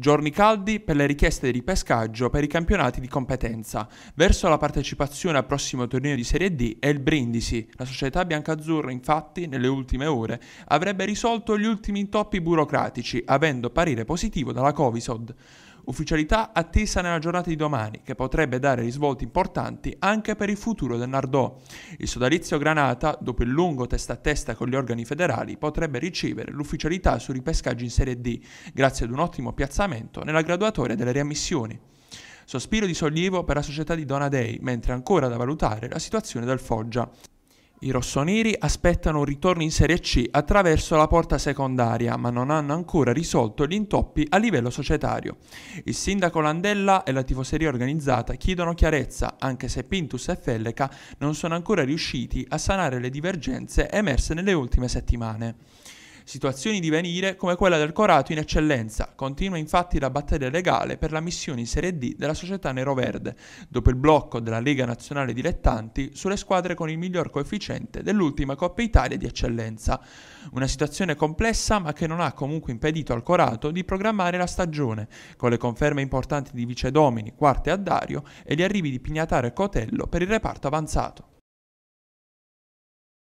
Giorni caldi per le richieste di ripescaggio per i campionati di competenza, verso la partecipazione al prossimo torneo di Serie D è il Brindisi. La società biancazzurra infatti nelle ultime ore avrebbe risolto gli ultimi intoppi burocratici, avendo parere positivo dalla Covisod ufficialità attesa nella giornata di domani, che potrebbe dare risvolti importanti anche per il futuro del Nardò. Il sodalizio Granata, dopo il lungo testa a testa con gli organi federali, potrebbe ricevere l'ufficialità sui ripescaggi in Serie D, grazie ad un ottimo piazzamento nella graduatoria delle riammissioni. Sospiro di sollievo per la società di Donadei, mentre ancora da valutare la situazione del Foggia. I rossoneri aspettano un ritorno in Serie C attraverso la porta secondaria, ma non hanno ancora risolto gli intoppi a livello societario. Il sindaco Landella e la tifoseria organizzata chiedono chiarezza, anche se Pintus e Felleca non sono ancora riusciti a sanare le divergenze emerse nelle ultime settimane situazioni di venire come quella del Corato in eccellenza. Continua infatti la battaglia legale per la missione in Serie D della società neroverde, dopo il blocco della Lega Nazionale Dilettanti sulle squadre con il miglior coefficiente dell'ultima Coppa Italia di eccellenza. Una situazione complessa ma che non ha comunque impedito al Corato di programmare la stagione, con le conferme importanti di Vicedomini, Quarta e Addario e gli arrivi di Pignataro e Cotello per il reparto avanzato.